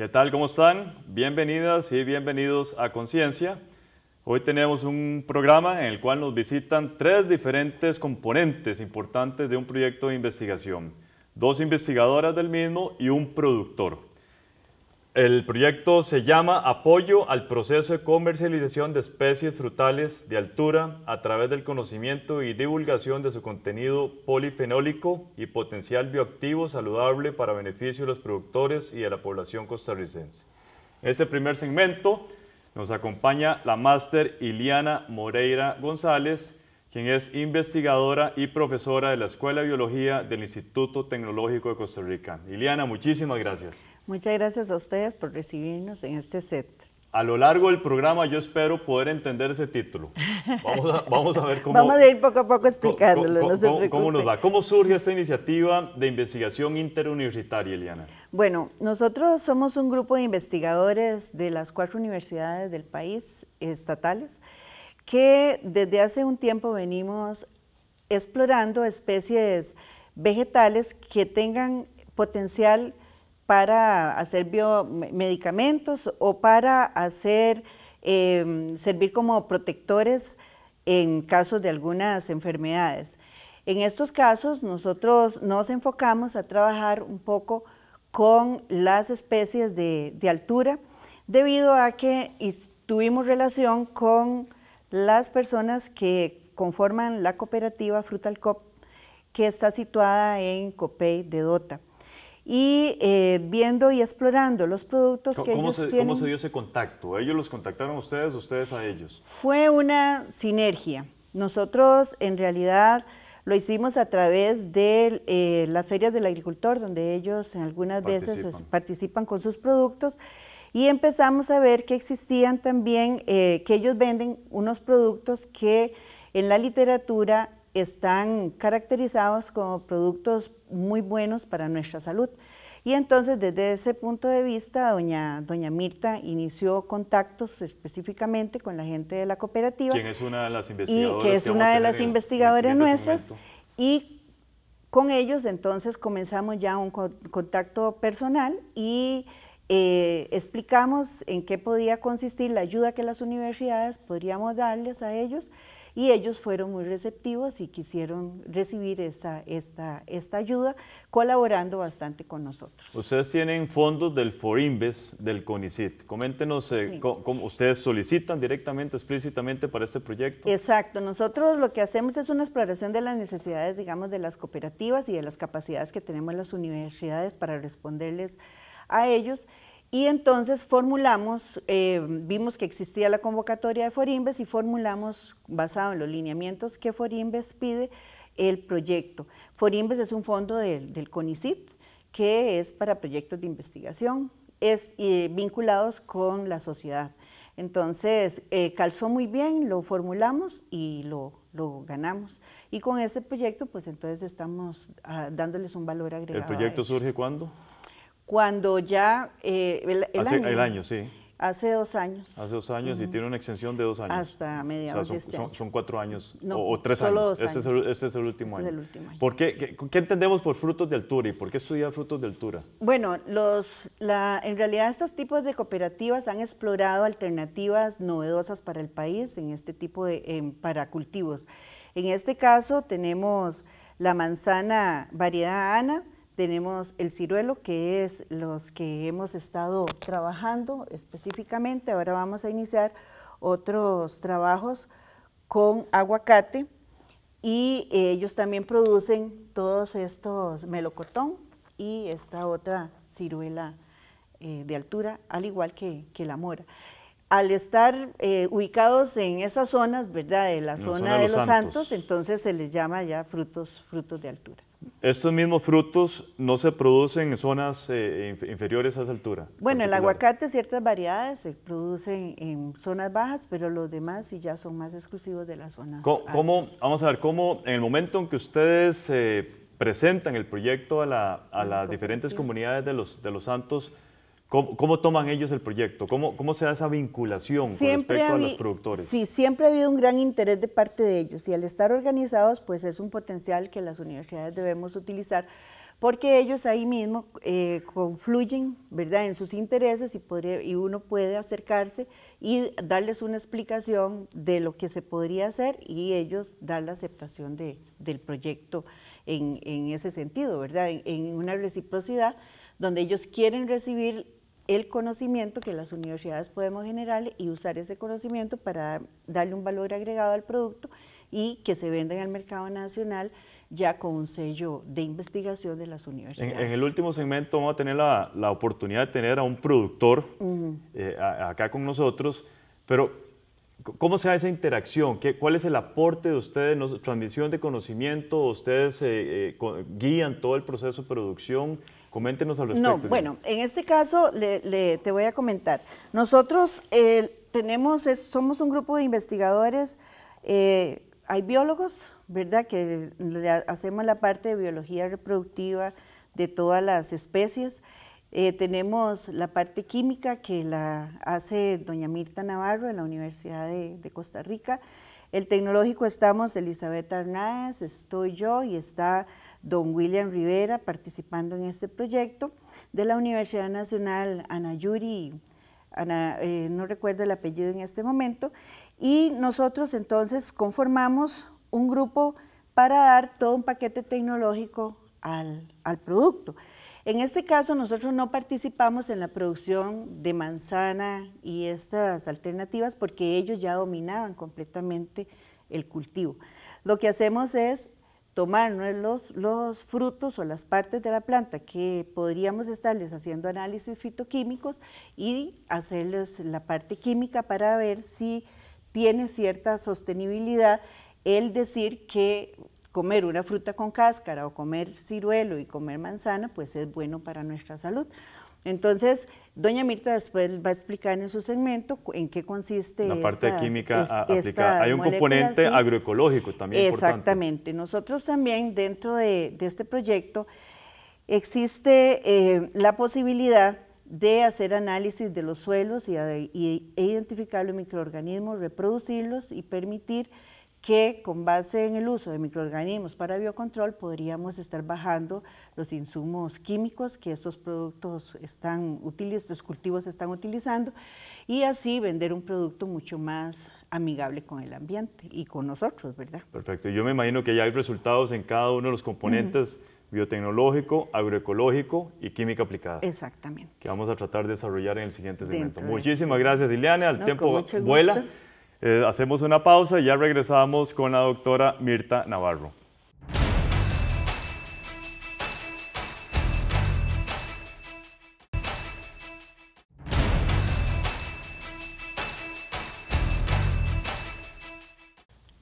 ¿Qué tal? ¿Cómo están? Bienvenidas y bienvenidos a Conciencia. Hoy tenemos un programa en el cual nos visitan tres diferentes componentes importantes de un proyecto de investigación. Dos investigadoras del mismo y un productor. El proyecto se llama Apoyo al proceso de comercialización de especies frutales de altura a través del conocimiento y divulgación de su contenido polifenólico y potencial bioactivo saludable para beneficio de los productores y de la población costarricense. En este primer segmento nos acompaña la máster Iliana Moreira González, quien es investigadora y profesora de la Escuela de Biología del Instituto Tecnológico de Costa Rica. Ileana, muchísimas gracias. Muchas gracias a ustedes por recibirnos en este set. A lo largo del programa yo espero poder entender ese título. Vamos a, ver cómo... vamos a ir poco a poco explicándolo, cómo, cómo, nos va? ¿Cómo surge esta iniciativa de investigación interuniversitaria, Eliana? Bueno, nosotros somos un grupo de investigadores de las cuatro universidades del país estatales que desde hace un tiempo venimos explorando especies vegetales que tengan potencial para hacer biomedicamentos o para hacer, em, servir como protectores en casos de algunas enfermedades. En estos casos nosotros nos enfocamos a trabajar un poco con las especies de altura debido a que tuvimos relación con las personas que conforman la cooperativa Cop, que está situada en Copey de Dota. Y eh, viendo y explorando los productos que ellos se, tienen. ¿Cómo se dio ese contacto? ¿Ellos los contactaron a ustedes, ustedes a ellos? Fue una sinergia. Nosotros, en realidad, lo hicimos a través de eh, las ferias del agricultor, donde ellos algunas veces participan con sus productos y empezamos a ver que existían también, eh, que ellos venden unos productos que en la literatura están caracterizados como productos muy buenos para nuestra salud. Y entonces desde ese punto de vista, doña, doña Mirta inició contactos específicamente con la gente de la cooperativa. ¿Quién es una de las investigadoras. que es una de las investigadoras nuestras. Y con ellos entonces comenzamos ya un contacto personal y eh, explicamos en qué podía consistir la ayuda que las universidades podríamos darles a ellos y ellos fueron muy receptivos y quisieron recibir esta, esta, esta ayuda, colaborando bastante con nosotros. Ustedes tienen fondos del FORIMBES, del CONICIT. Coméntenos eh, cómo, ustedes solicitan directamente, explícitamente para este proyecto. Exacto, nosotros lo que hacemos es una exploración de las necesidades, digamos, de las cooperativas y de las capacidades que tenemos las universidades para responderles a ellos. Y entonces formulamos, eh, vimos que existía la convocatoria de Forimbes y formulamos, basado en los lineamientos que Forimbes pide, el proyecto. Forimbes es un fondo del CONICIT que es para proyectos de investigación es, vinculados con la sociedad. Entonces, eh, calzó muy bien, lo formulamos y lo, ganamos. Y con este proyecto, pues entonces estamos ah, dándoles un valor agregado. ¿El proyecto surge cuándo? cuando ya... Eh, el, hace, año, el, año, sí. Hace dos años. Hace dos años y tiene una extensión de dos años. Hasta mediados son, de este año. cuatro años o, tres este años. Este, es el, último este año. último año. qué, entendemos por frutos de altura y por qué estudiar frutos de altura? Bueno, los, en realidad estos tipos de cooperativas han explorado alternativas novedosas para el país en este tipo de, para cultivos. En este caso tenemos la manzana variedad ANA, tenemos el ciruelo, que es los que hemos estado trabajando específicamente. Ahora vamos a iniciar otros trabajos con aguacate y ellos también producen todos estos melocotón y esta otra ciruela eh, de altura, al igual que, la mora. Al estar eh, ubicados en esas zonas, ¿verdad? De la, zona, de los, santos. santos, entonces se les llama ya frutos, frutos de altura. Estos mismos frutos no se producen en zonas eh, inferiores a esa altura. Bueno, el aguacate, ciertas variedades se producen en zonas bajas, pero los demás sí ya son más exclusivos de las zonas vamos a ver, cómo en el momento en que ustedes eh, presentan el proyecto a, las diferentes comunidades de los santos, ¿Cómo, toman ellos el proyecto? ¿Cómo, cómo se da esa vinculación con respecto a los productores? Sí, siempre ha habido un gran interés de parte de ellos y al estar organizados, pues es un potencial que las universidades debemos utilizar porque ellos ahí mismo eh, confluyen, ¿verdad?, en sus intereses y, y uno puede acercarse y darles una explicación de lo que se podría hacer y ellos dan la aceptación de, del proyecto en, en, ese sentido, ¿verdad?, en, en una reciprocidad donde ellos quieren recibir el conocimiento que las universidades podemos generar y usar ese conocimiento para darle un valor agregado al producto y que se venda en el mercado nacional ya con un sello de investigación de las universidades. En, el último segmento vamos a tener la, la oportunidad de tener a un productor eh, acá con nosotros, pero ¿cómo se da esa interacción? ¿Qué, ¿Cuál es el aporte de ustedes, transmisión de conocimiento? ¿Ustedes eh, eh, guían todo el proceso de producción? Coméntenos al respecto. No, bueno, en este caso te voy a comentar. Nosotros tenemos, somos un grupo de investigadores, eh, hay biólogos, ¿verdad? Que hacemos la parte de biología reproductiva de todas las especies. Eh, tenemos la parte química que la hace doña Mirta Navarro en la Universidad de, Costa Rica. El tecnológico estamos Elizabeth Arnáez, estoy yo y está don William Rivera participando en este proyecto, de la Universidad Nacional Ana eh, no recuerdo el apellido en este momento, y nosotros entonces conformamos un grupo para dar todo un paquete tecnológico al, al producto. En este caso nosotros no participamos en la producción de manzana y estas alternativas porque ellos ya dominaban completamente el cultivo. Lo que hacemos es tomar los, los frutos o las partes de la planta que podríamos estarles haciendo análisis fitoquímicos y hacerles la parte química para ver si tiene cierta sostenibilidad el decir que comer una fruta con cáscara o comer ciruelo y comer manzana, pues es bueno para nuestra salud. Entonces, Doña Mirta después va a explicar en su segmento en qué consiste la parte química aplicada. Hay un componente agroecológico también. Exactamente. Nosotros también dentro de, este proyecto existe eh, la posibilidad de hacer análisis de los suelos y, e identificar los microorganismos, reproducirlos y permitir que con base en el uso de microorganismos para biocontrol podríamos estar bajando los insumos químicos que estos productos están utilizando, estos cultivos están utilizando y así vender un producto mucho más amigable con el ambiente y con nosotros, ¿verdad? Perfecto. Yo me imagino que ya hay resultados en cada uno de los componentes. biotecnológico, agroecológico y química aplicada. Exactamente. Que vamos a tratar de desarrollar en el siguiente segmento. Muchísimas gracias, Ileana. El tiempo vuela. Eh, hacemos una pausa y ya regresamos con la doctora Mirta Navarro.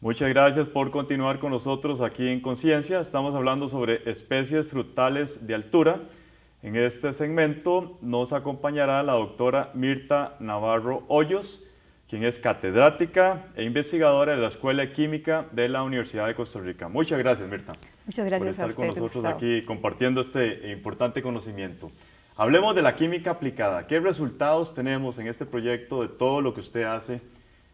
Muchas gracias por continuar con nosotros aquí en Conciencia. Estamos hablando sobre especies frutales de altura. En este segmento nos acompañará la doctora Mirta Navarro Hoyos quien es catedrática e investigadora de la Escuela de Química de la Universidad de Costa Rica. Muchas gracias, Mirta. Muchas gracias por estar con nosotros aquí compartiendo este importante conocimiento. Hablemos de la química aplicada. ¿Qué resultados tenemos en este proyecto de todo lo que usted hace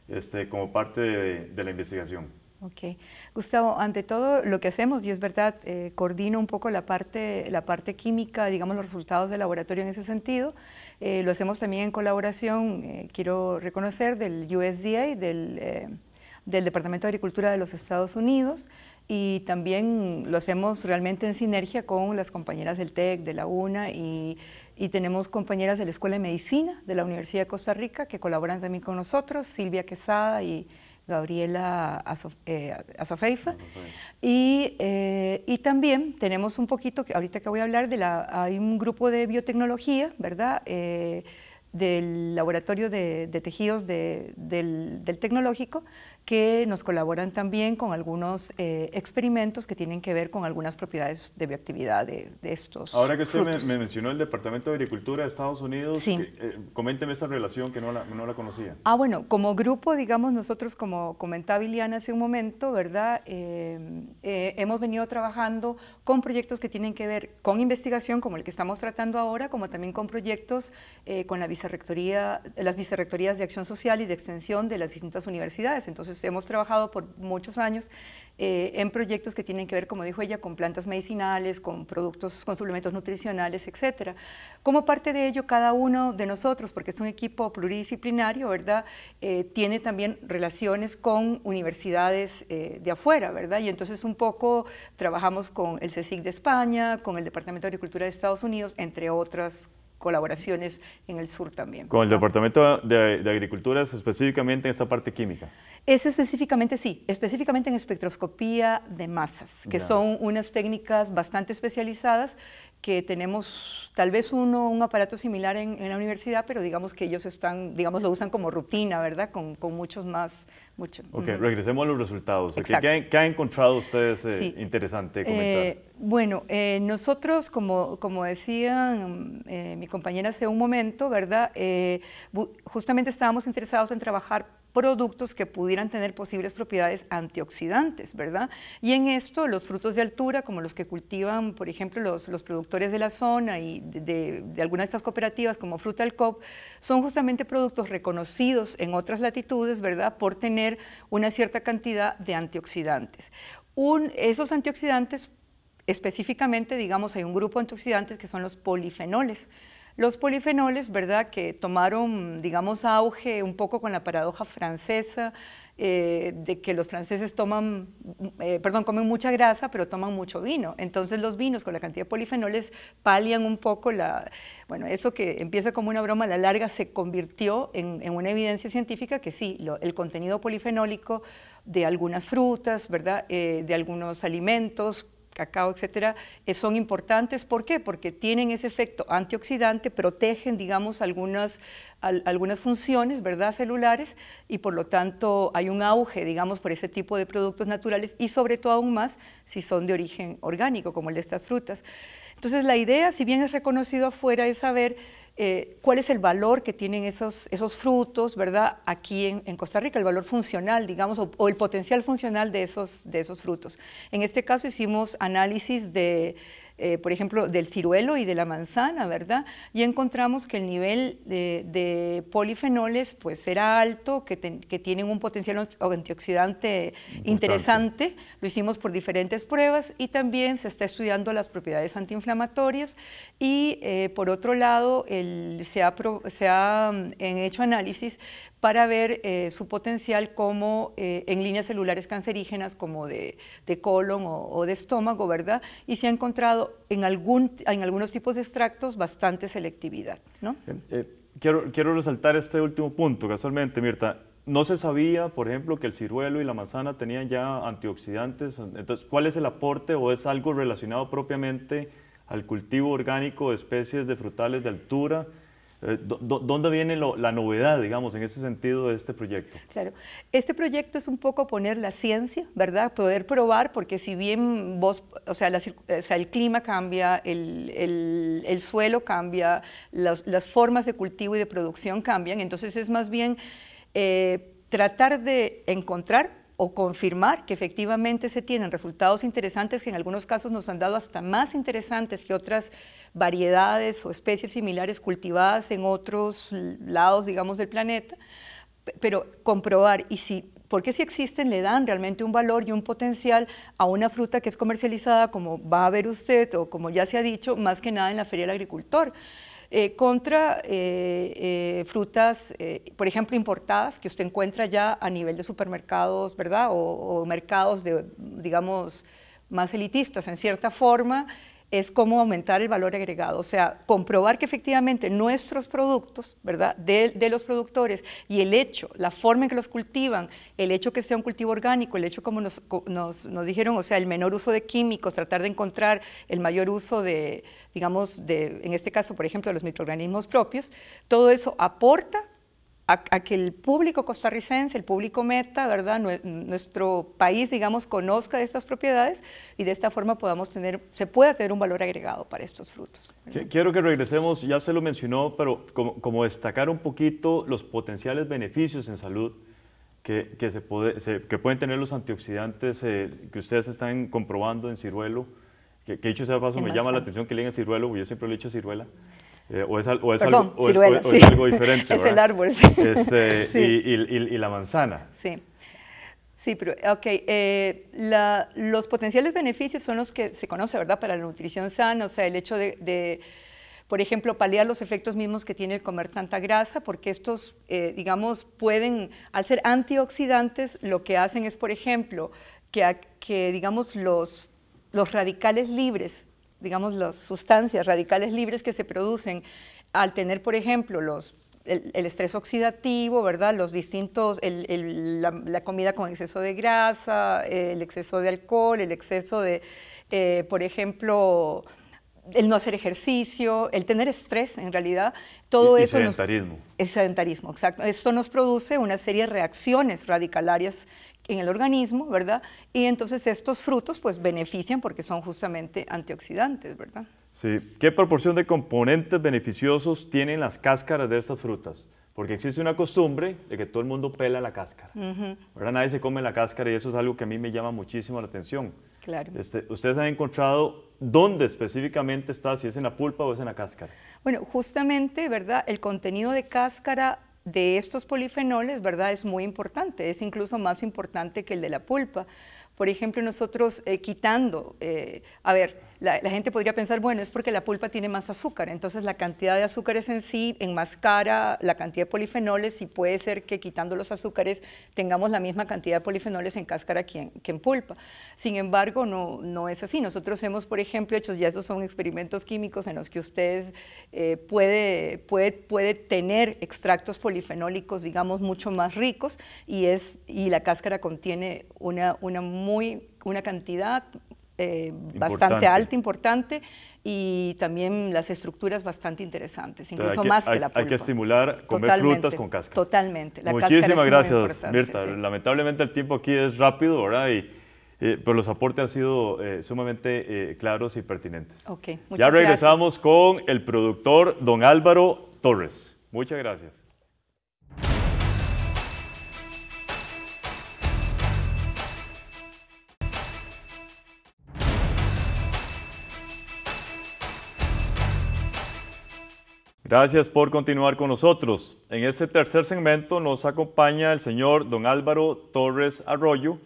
este, como parte de la investigación? Ok. Gustavo, ante todo lo que hacemos, y es verdad, eh, coordino un poco la parte, la parte química, digamos los resultados del laboratorio en ese sentido. Eh, lo hacemos también en colaboración, eh, quiero reconocer, del USDA, del, del Departamento de Agricultura de los Estados Unidos, y también lo hacemos realmente en sinergia con las compañeras del TEC, de la UNA y, tenemos compañeras de la Escuela de Medicina de la Universidad de Costa Rica que colaboran también con nosotros, Silvia Quesada y Gabriela Asofeifa. Eh, eh, y, también tenemos un poquito, que ahorita que voy a hablar, de la, hay un grupo de biotecnología, ¿verdad? Eh, del laboratorio de, tejidos del, tecnológico, que nos colaboran también con algunos eh, experimentos que tienen que ver con algunas propiedades de bioactividad de, estos. Ahora que usted me, mencionó el Departamento de Agricultura de Estados Unidos, eh, coménteme esta relación que no la, conocía. Ah, bueno, como grupo, digamos, nosotros, como comentaba Iliana hace un momento, ¿verdad? Eh, hemos venido trabajando con proyectos que tienen que ver con investigación, como el que estamos tratando ahora, como también con proyectos con la vicerrectoría, las vicerrectorías de Acción Social y de Extensión de las distintas universidades. Entonces, hemos trabajado por muchos años eh, en proyectos que tienen que ver, como dijo ella, con plantas medicinales, con productos, con suplementos nutricionales, etcétera. Como parte de ello, cada uno de nosotros, porque es un equipo pluridisciplinario, ¿verdad? Eh, tiene también relaciones con universidades eh, de afuera, ¿verdad? Y entonces un poco trabajamos con el CSIC de España, con el Departamento de Agricultura de Estados Unidos, entre otras colaboraciones en el sur también. ¿Con el Departamento de, de Agricultura, específicamente en esta parte química? Es específicamente, sí, específicamente en espectroscopía de masas, que son unas técnicas bastante especializadas que tenemos tal vez uno, un aparato similar en, la universidad, pero digamos que ellos están, digamos, lo usan como rutina, ¿verdad? Con, muchos más. Mucho. Ok, regresemos a los resultados. ¿Qué, qué, qué ha encontrado ustedes eh, interesante eh, comentar? bueno, eh, nosotros, como, como decía mi compañera hace un momento, ¿verdad? justamente estábamos interesados en trabajar productos que pudieran tener posibles propiedades antioxidantes, ¿verdad? Y en esto los frutos de altura, como los que cultivan, por ejemplo, los, productores de la zona y de, algunas de estas cooperativas como Fruta al COP, son justamente productos reconocidos en otras latitudes, ¿verdad?, por tener una cierta cantidad de antioxidantes. esos antioxidantes específicamente, digamos, hay un grupo de antioxidantes que son los polifenoles. Los polifenoles, ¿verdad?, que tomaron, digamos, auge un poco con la paradoja francesa, eh, de que los franceses toman, eh, perdón, comen mucha grasa, pero toman mucho vino. Entonces los vinos con la cantidad de polifenoles palian un poco la, bueno, eso que empieza como una broma a la larga se convirtió en, una evidencia científica que sí, el contenido polifenólico de algunas frutas, ¿verdad? Eh, de algunos alimentos cacao, etcétera, eh, son importantes. ¿Por qué? Porque tienen ese efecto antioxidante, protegen, digamos, algunas, algunas funciones, ¿verdad?, celulares, y por lo tanto hay un auge, digamos, por ese tipo de productos naturales y sobre todo aún más si son de origen orgánico, como el de estas frutas. Entonces, la idea, si bien es reconocido afuera, es saber eh, cuál es el valor que tienen esos, esos frutos, ¿verdad? Aquí en, Costa Rica, el valor funcional, digamos, o, o, el potencial funcional de esos, de esos frutos. En este caso hicimos análisis de eh, por ejemplo, del ciruelo y de la manzana, ¿verdad? Y encontramos que el nivel de, polifenoles pues era alto, que, tienen un potencial antioxidante interesante. Lo hicimos por diferentes pruebas y también se está estudiando las propiedades antiinflamatorias y eh, por otro lado se, ha, se mm, hecho análisis para ver eh, su potencial como eh, en líneas celulares cancerígenas como de, colon o, de estómago, ¿verdad? Y se ha encontrado en, algún, en algunos tipos de extractos bastante selectividad, ¿no? Eh, quiero, quiero resaltar este último punto, casualmente, Mirta. No se sabía, por ejemplo, que el ciruelo y la manzana tenían ya antioxidantes. Entonces, ¿cuál es el aporte o es algo relacionado propiamente al cultivo orgánico de especies de frutales de altura? Eh, ¿Dónde viene la novedad, digamos, en ese sentido de este proyecto? Claro, este proyecto es un poco poner la ciencia, ¿verdad? Poder probar, porque si bien vos, o sea, el clima cambia, el, suelo cambia, las, formas de cultivo y de producción cambian, entonces es más bien eh, tratar de encontrar o confirmar que efectivamente se tienen resultados interesantes que en algunos casos nos han dado hasta más interesantes que otras variedades o especies similares cultivadas en otros lados, digamos, del planeta, pero comprobar y si porque si existen le dan realmente un valor y un potencial a una fruta que es comercializada como va a ver usted o como ya se ha dicho, más que nada en la feria del agricultor. Eh, contra eh, eh, frutas, por ejemplo, importadas que usted encuentra ya a nivel de supermercados, ¿verdad? O, mercados de, digamos, más elitistas en cierta forma es cómo aumentar el valor agregado, o sea, comprobar que efectivamente nuestros productos, ¿verdad?, de, los productores y el hecho, la forma en que los cultivan, el hecho que sea un cultivo orgánico, el hecho como nos, nos dijeron, o sea, el menor uso de químicos, tratar de encontrar el mayor uso de, digamos, de, en este caso, por ejemplo, de los microorganismos propios, todo eso aporta a, que el público costarricense, el público meta, ¿verdad? Nuestro país, digamos, conozca de estas propiedades y de esta forma podamos tener, se pueda tener un valor agregado para estos frutos. Quiero que regresemos, ya se lo mencionó, pero como, destacar un poquito los potenciales beneficios en salud que, pueden tener los antioxidantes eh, que ustedes están comprobando en ciruelo, que, que dicho sea paso, me llama la atención que leen ciruelo, porque yo siempre le he dicho ciruela. Eh, o es, algo, diferente. es el árbol, sí. Este, y, la manzana. Sí. Sí, pero, ok, eh, los potenciales beneficios son los que se conoce, ¿verdad?, para la nutrición sana, o sea, el hecho de, por ejemplo, paliar los efectos mismos que tiene el comer tanta grasa, porque estos, eh, digamos, pueden, al ser antioxidantes, lo que hacen es, por ejemplo, que, que digamos, los, los radicales libres digamos, las sustancias radicales libres que se producen al tener, por ejemplo, los el, estrés oxidativo, ¿verdad? Los distintos, la, comida con exceso de grasa, el exceso de alcohol, el exceso de, eh, por ejemplo, el no hacer ejercicio, el tener estrés, en realidad, todo eso. sedentarismo. el sedentarismo, exacto. Esto nos produce una serie de reacciones radicalarias en el organismo, ¿verdad? Y entonces estos frutos pues benefician porque son justamente antioxidantes, ¿verdad? Sí, ¿qué proporción de componentes beneficiosos tienen las cáscaras de estas frutas? Porque existe una costumbre de que todo el mundo pela la cáscara, Ahora Nadie se come la cáscara y eso es algo que a mí me llama muchísimo la atención. Claro. Este, ¿Ustedes han encontrado dónde específicamente está, si es en la pulpa o es en la cáscara? Bueno, justamente, ¿verdad? El contenido de cáscara de estos polifenoles, ¿verdad? Es muy importante, es incluso más importante que el de la pulpa. Por ejemplo, nosotros eh, quitando, eh, a ver, la, gente podría pensar, bueno, es porque la pulpa tiene más azúcar, entonces la cantidad de azúcares en sí enmascara la cantidad de polifenoles y puede ser que quitando los azúcares tengamos la misma cantidad de polifenoles en cáscara que en, pulpa. Sin embargo, no, no es así. Nosotros hemos, por ejemplo, hecho, ya esos son experimentos químicos en los que ustedes eh, puede, puede, puede tener extractos polifenólicos, digamos, mucho más ricos y, es, y la cáscara contiene una, una muy una cantidad eh, bastante alta, importante, y también las estructuras bastante interesantes, incluso más que la pulpa. Hay que estimular comer frutas con casca Totalmente. La Muchísimas gracias, Mirta. Lamentablemente el tiempo aquí es rápido, ¿verdad? Y, eh, pero los aportes han sido eh, sumamente claros y pertinentes. Ya regresamos con el productor don Álvaro Torres. Muchas gracias. Gracias por continuar con nosotros. En este tercer segmento nos acompaña el señor don Álvaro Torres Arroyo,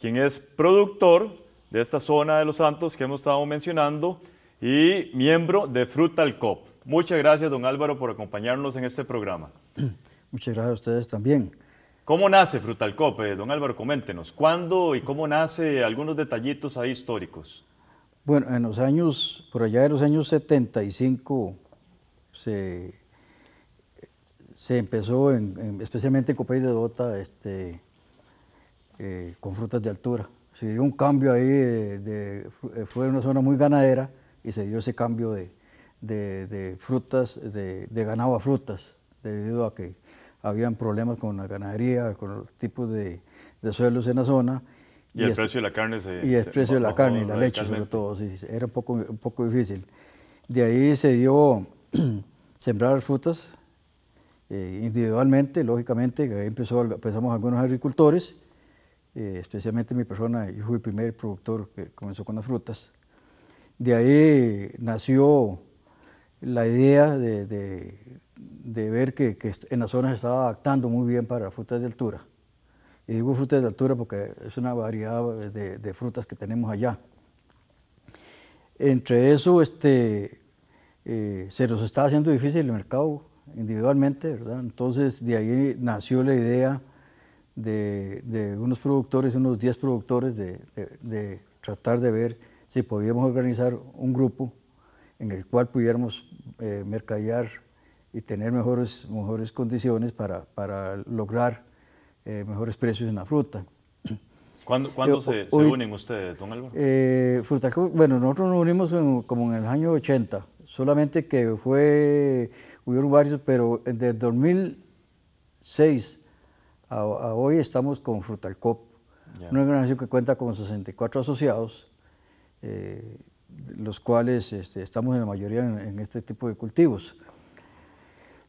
quien es productor de esta zona de Los Santos que hemos estado mencionando y miembro de Frutal Cop. Muchas gracias, don Álvaro, por acompañarnos en este programa. Muchas gracias a ustedes también. ¿Cómo nace Frutal Cop? Eh, don Álvaro, coméntenos. ¿Cuándo y cómo nace? Algunos detallitos ahí históricos. Bueno, en los años, por allá de los años 75, se, empezó, en, especialmente en Copay de Dota, este, eh, con frutas de altura. Se dio un cambio ahí, de, eh, fue una zona muy ganadera y se dio ese cambio de, frutas, de, ganado a frutas, debido a que habían problemas con la ganadería, con los tipos de, suelos en la zona. Y, el precio de la carne Y el precio de la carne y la leche sobre todo, era un poco, un poco difícil. De ahí se dio sembrar frutas eh, individualmente, lógicamente, empezó, empezamos algunos agricultores, eh, especialmente mi persona, yo fui el primer productor que comenzó con las frutas. De ahí nació la idea de, de, ver que, en la zona se estaba adaptando muy bien para frutas de altura. Y digo frutas de altura porque es una variedad de, de frutas que tenemos allá. Entre eso, este, eh, se nos estaba haciendo difícil el mercado individualmente, ¿verdad? Entonces de ahí nació la idea de, unos productores, unos 10 productores, de, tratar de ver si podíamos organizar un grupo en el cual pudiéramos eh, mercadear y tener mejores, mejores condiciones para, para lograr eh, mejores precios en la fruta. ¿Cuándo, eh, se, unen ustedes, don Álvaro? bueno, nosotros nos unimos como en el año 80 solamente que fue, hubo varios, pero desde 2006 a, hoy estamos con Frutalcop, una organización que cuenta con 64 asociados, eh, los cuales este, estamos en la mayoría en, este tipo de cultivos.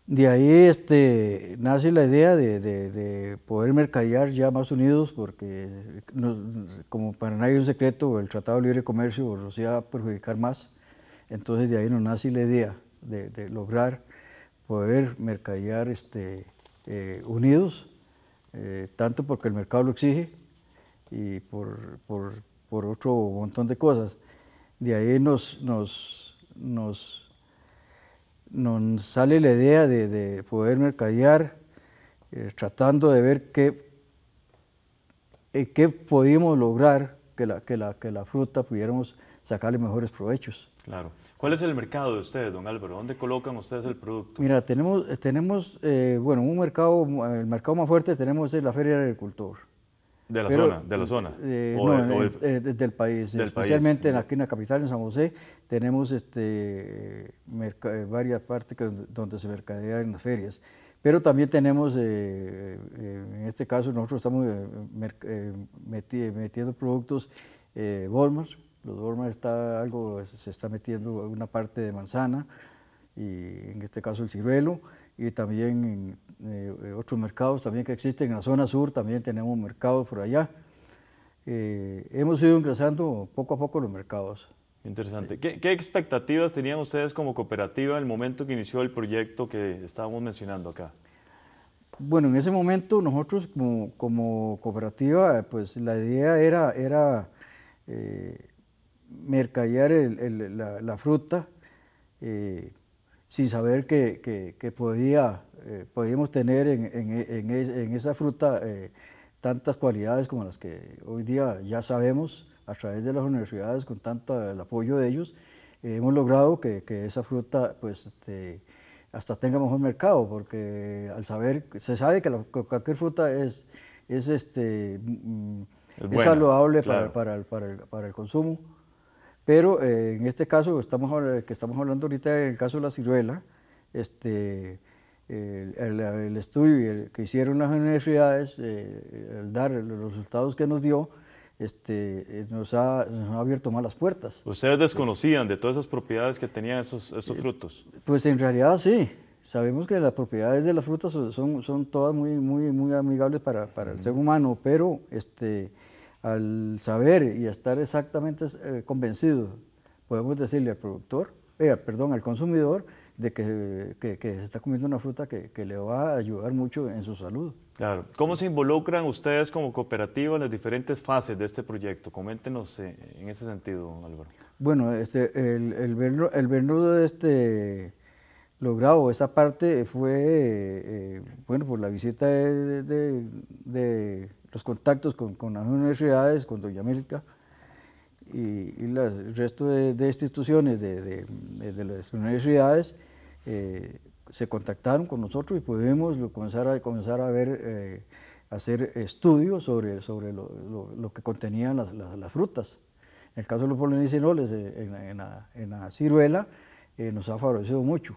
De ahí este, nace la idea de, poder mercadear ya más unidos, porque como para nadie es un secreto, el Tratado de Libre Comercio nos iba a perjudicar más entonces de ahí nos nace la idea de, lograr poder mercadear este, eh, unidos, eh, tanto porque el mercado lo exige y por, otro montón de cosas. De ahí nos, nos, sale la idea de, poder mercadear, eh, tratando de ver qué, qué podíamos lograr que la fruta pudiéramos sacarle mejores provechos. Claro. ¿Cuál es el mercado de ustedes, don Álvaro? ¿Dónde colocan ustedes el producto? Mira, tenemos, eh, tenemos eh, bueno, un mercado, el mercado más fuerte tenemos es la Feria del Agricultor. De la zona, de la eh, zona. no, del país, especialmente En, aquí en la capital, en San José, tenemos este, varias partes donde se mercadean en las ferias. Pero también tenemos, en este caso, nosotros estamos metiendo productos Walmart, los está algo, se está metiendo una parte de manzana, y en este caso el ciruelo, y también en, eh, otros mercados también que existen en la zona sur, también tenemos mercados por allá. Eh, hemos ido ingresando poco a poco los mercados. Interesante. ¿Qué, expectativas tenían ustedes como cooperativa en el momento que inició el proyecto que estábamos mencionando acá? Bueno, en ese momento nosotros como, como cooperativa, pues la idea era, era eh, mercadear la, fruta eh, sin saber que, que, podía, eh, podíamos tener en, esa fruta eh, tantas cualidades como las que hoy día ya sabemos a través de las universidades con tanto el apoyo de ellos, hemos logrado que, esa fruta pues este, hasta tenga mejor mercado, porque al saber, se sabe que cualquier fruta es, es, este, saludable para el consumo. Pero eh, en este caso estamos, que estamos hablando ahorita del caso de la ciruela, este, el, estudio que hicieron las universidades, eh, dar los resultados que nos dio, este, eh, nos, ha, nos, ha, abierto malas puertas. ¿Ustedes desconocían de todas esas propiedades que tenían esos, estos eh, frutos? Pues en realidad sí. Sabemos que las propiedades de las frutas son, son todas muy, muy, muy amigables para, para el ser humano, pero este, al saber y estar exactamente eh, convencido podemos decirle al productor, eh, perdón, al consumidor, de que, se está comiendo una fruta que, le va a ayudar mucho en su salud. Claro. ¿Cómo se involucran ustedes como cooperativa en las diferentes fases de este proyecto? Coméntenos eh, en ese sentido, Álvaro. Bueno, este, el, el, el de este logrado esa parte fue, eh, bueno, por la visita de, los contactos con, las universidades, con Doña América y, el resto de, instituciones de, las universidades eh, se contactaron con nosotros y pudimos comenzar a, comenzar a ver, eh, hacer estudios sobre, sobre lo, que contenían las, frutas. En el caso de los polinicianoles, eh, en, la, ciruela, nos ha favorecido mucho.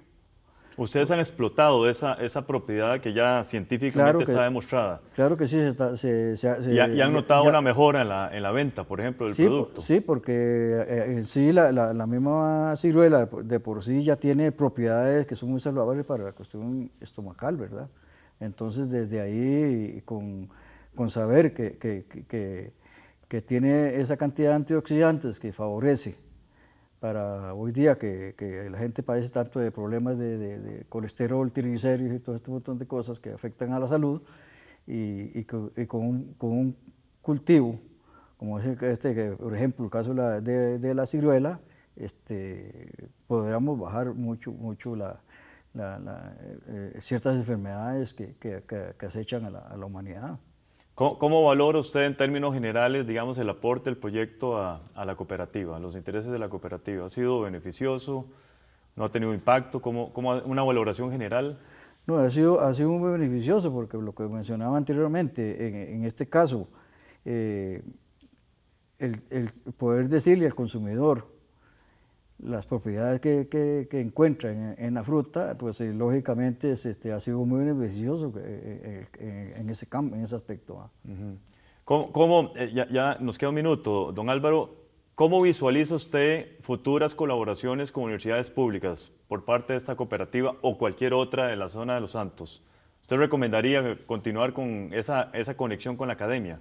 Ustedes han explotado esa, esa propiedad que ya científicamente está demostrada. Claro que sí. Se ¿Y, han notado una mejora en la, en la, venta, por ejemplo, del sí, producto? sí, porque eh, en sí la, la, misma ciruela de por, sí ya tiene propiedades que son muy saludables para la cuestión estomacal, ¿verdad? Entonces, desde ahí, con, con saber que, que, que, tiene esa cantidad de antioxidantes que favorece para hoy día que, la gente padece tanto de problemas de, colesterol, triglicéridos y todo este montón de cosas que afectan a la salud, y, con, un, cultivo, como es este, por ejemplo, el caso de, la ciruela, este, podríamos bajar mucho, mucho eh, eh, ciertas enfermedades que, acechan a la humanidad. ¿Cómo, valora usted en términos generales, digamos, el aporte del proyecto a, la cooperativa, a los intereses de la cooperativa? ¿Ha sido beneficioso? ¿No ha tenido impacto? ¿Cómo, una valoración general? No, ha sido, ha sido muy beneficioso porque lo que mencionaba anteriormente, en, este caso, eh, el, poder decirle al consumidor las propiedades que, que, en, la fruta, pues eh, lógicamente este, ha sido muy beneficioso eh, eh, en, ese campo, en ese aspecto. ¿Cómo, ya, nos queda un minuto, don Álvaro, ¿cómo visualiza usted futuras colaboraciones con universidades públicas por parte de esta cooperativa o cualquier otra de la zona de Los Santos? ¿Usted recomendaría continuar con esa, esa conexión con la academia?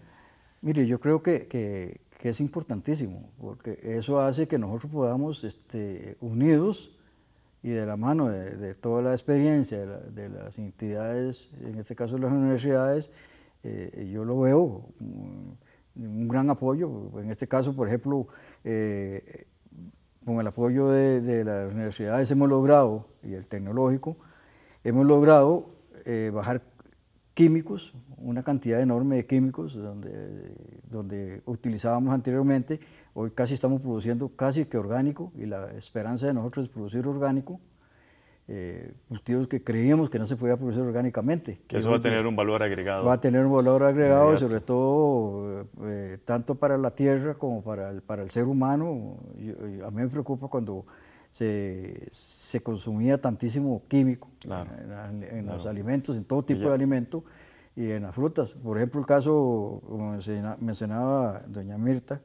Mire, yo creo que que es importantísimo, porque eso hace que nosotros podamos, este, unidos y de la mano de, toda la experiencia de, las entidades, en este caso de las universidades, eh, yo lo veo un, gran apoyo. En este caso, por ejemplo, eh, con el apoyo de, las universidades hemos logrado, y el tecnológico, hemos logrado eh, bajar químicos, una cantidad enorme de químicos donde, donde utilizábamos anteriormente. Hoy casi estamos produciendo casi que orgánico y la esperanza de nosotros es producir orgánico. Eh, cultivos que creíamos que no se podía producir orgánicamente. eso va a tener un valor agregado. Va a tener un valor agregado, sobre todo eh, tanto para la tierra como para el, para el ser humano. a mí me preocupa cuando se, se consumía tantísimo químico en, los alimentos, en todo tipo de alimentos y en las frutas. Por ejemplo, el caso, como mencionaba doña Mirta,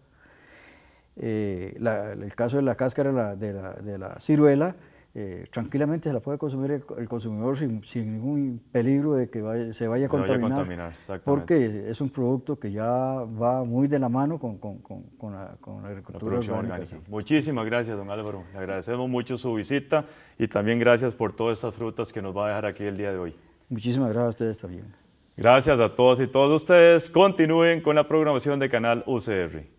eh, el caso de la cáscara de la ciruela, eh, tranquilamente se la puede consumir el, consumidor sin, ningún peligro de que se vaya a contaminar, porque es un producto que ya va muy de la mano con, la, agricultura orgánica. Muchísimas gracias, don Álvaro. Le agradecemos mucho su visita y también gracias por todas estas frutas que nos va a dejar aquí el día de hoy. Muchísimas gracias a ustedes también. Gracias a todos y todas ustedes. Continúen con la programación de Canal UCR.